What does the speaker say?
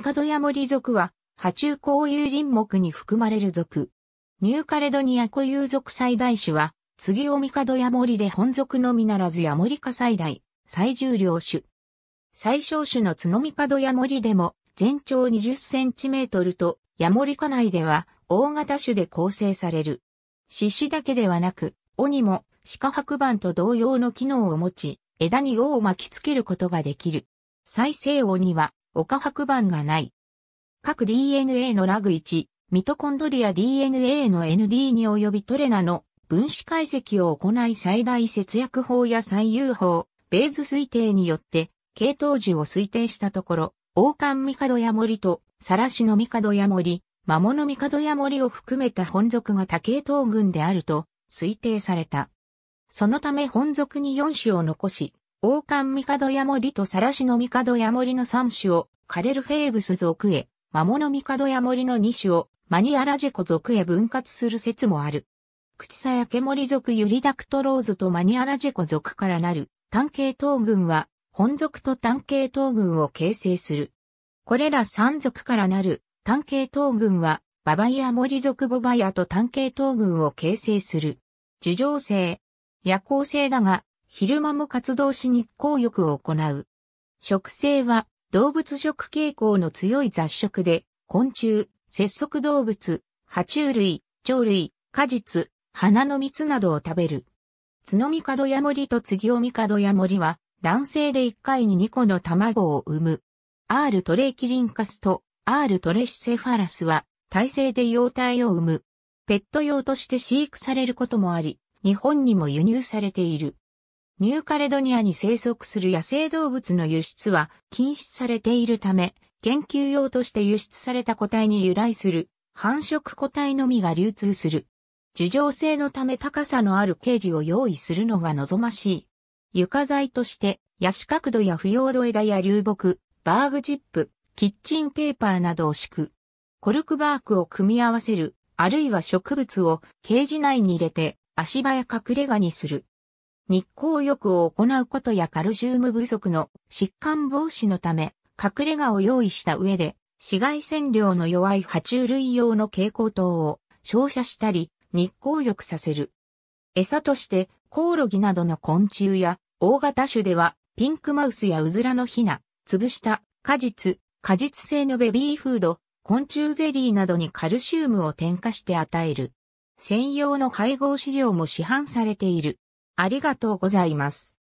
帝ヤモリ属は、波中固有林木に含まれる属。ニューカレドニア固有属最大種は、杉尾帝ヤモリで本属のみならずヤモリ科最大、最重量種。最小種の角ドヤモリでも、全長20センチメートルと、ヤモリ科内では、大型種で構成される。獅子だけではなく、鬼も、鹿白板と同様の機能を持ち、枝に尾を巻きつけることができる。再生鬼は、岡白板がない。各 DNA のラグ1、ミトコンドリア DNA の ND に及びトレナの分子解析を行い最大節約法や最優法、ベーズ推定によって系統樹を推定したところ、王冠ミカドヤモリと、サラシノミカマモノミ魔物ヤモリを含めた本族が多系統群であると推定された。そのため本族に4種を残し、王冠帝ヤモリとサラシの帝ヤモリの3種を、カレルフェーブス族へ、魔物帝ヤモリの2種を、マニアラジェコ族へ分割する説もある。口さやけモリ族ユリダクトローズとマニアラジェコ族からなる、探系統群は、本族と探系統群を形成する。これら3族からなる、探系統群は、ババイヤモリ族ボバイヤと探系統群を形成する。樹状性、夜行性だが、昼間も活動し日光浴を行う。食性は動物食傾向の強い雑食で、昆虫、節足動物、爬虫類、鳥類、果実、花の蜜などを食べる。ツノミカドヤモリとツギオミカドヤモリは、卵性で1回に2個の卵を産む。R トレイキリンカスと R トレシセファラスは、体制で幼体を産む。ペット用として飼育されることもあり、日本にも輸入されている。ニューカレドニアに生息する野生動物の輸出は禁止されているため、研究用として輸出された個体に由来する繁殖個体のみが流通する。樹状性のため高さのあるケージを用意するのが望ましい。床材として、ヤシ角度や腐葉土枝や流木、バーグジップ、キッチンペーパーなどを敷く。コルクバークを組み合わせる、あるいは植物をケージ内に入れて足場や隠れ家にする。日光浴を行うことやカルシウム不足の疾患防止のため、隠れ家を用意した上で、紫外線量の弱い爬虫類用の蛍光灯を照射したり、日光浴させる。餌として、コオロギなどの昆虫や、大型種では、ピンクマウスやウズラのヒナ、潰した果実、果実性のベビーフード、昆虫ゼリーなどにカルシウムを添加して与える。専用の配合飼料も市販されている。ありがとうございます。